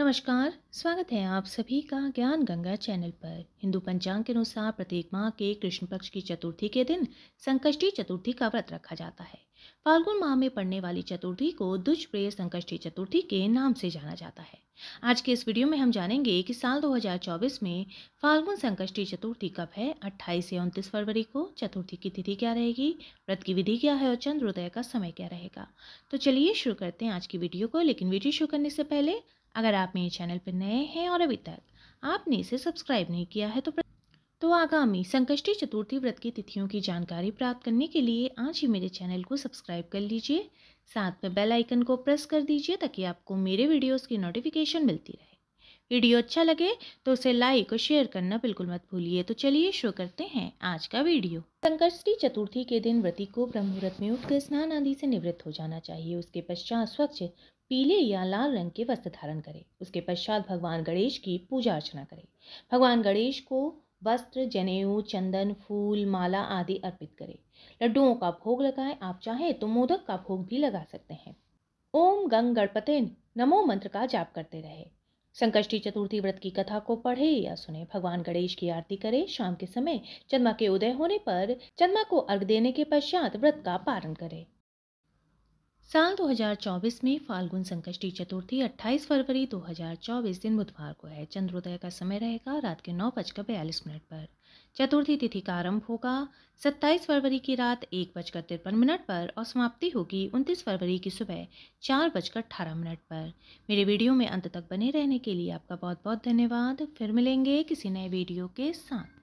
नमस्कार स्वागत है आप सभी का ज्ञान गंगा चैनल पर हिंदू पंचांग के अनुसार प्रत्येक माह के कृष्ण पक्ष की चतुर्थी के दिन संकष्टी चतुर्थी का व्रत रखा जाता है फाल्गुन माह में पड़ने वाली चतुर्थी को दुष्प्रेय संकष्टी चतुर्थी के नाम से जाना जाता है आज के इस वीडियो में हम जानेंगे कि साल 2024 में फाल्गुन संकष्टी चतुर्थी कब है 28 से 29 फरवरी को चतुर्थी की तिथि क्या रहेगी व्रत की विधि क्या है और चंद्रोदय का समय क्या रहेगा तो चलिए शुरू करते हैं आज की वीडियो को लेकिन वीडियो शुरू करने से पहले अगर आप मेरे चैनल पर नए हैं और अभी तक आपने इसे सब्सक्राइब नहीं किया है तो तो आगामी संकष्टी चतुर्थी व्रत की तिथियों की जानकारी प्राप्त करने के लिए आज ही मेरे चैनल को सब्सक्राइब कर लीजिए साथ में बेल आइकन को प्रेस कर दीजिए ताकि आपको मेरे वीडियोस की नोटिफिकेशन मिलती रहे वीडियो अच्छा लगे तो उसे लाइक और शेयर करना बिल्कुल मत भूलिए तो चलिए शुरू करते हैं आज का वीडियो संकष्टी चतुर्थी के दिन व्रति को ब्रह्म ब्रह्ममुहूर्त में उठकर स्नान आदि से निवृत्त हो जाना चाहिए उसके पश्चात स्वच्छ पीले या लाल रंग के वस्त्र धारण करें उसके पश्चात भगवान गणेश की पूजा अर्चना करें भगवान गणेश को वस्त्र जनेऊ चंदन फूल माला आदि अर्पित करें लड्डुओं का भोग लगाएं आप चाहें तो मोदक का भोग भी लगा सकते हैं ओम गंग गणपते नमो मंत्र का जाप करते रहे संकष्टी चतुर्थी व्रत की कथा को पढ़े या सुने भगवान गणेश की आरती करे शाम के समय चंद्रमा के उदय होने पर चंद्रमा को अर्घ देने के पश्चात व्रत का पारण करे साल 2024 में फाल्गुन संकष्टी चतुर्थी 28 फरवरी 2024 दिन बुधवार को है चंद्रोदय का समय रहेगा रात के नौ बजकर बयालीस मिनट पर चतुर्थी तिथि का आरंभ होगा 27 फरवरी की रात एक बजकर तिरपन मिनट पर और समाप्ति होगी 29 फरवरी की सुबह चार बजकर अठारह मिनट पर मेरे वीडियो में अंत तक बने रहने के लिए आपका बहुत बहुत धन्यवाद फिर मिलेंगे किसी नए वीडियो के साथ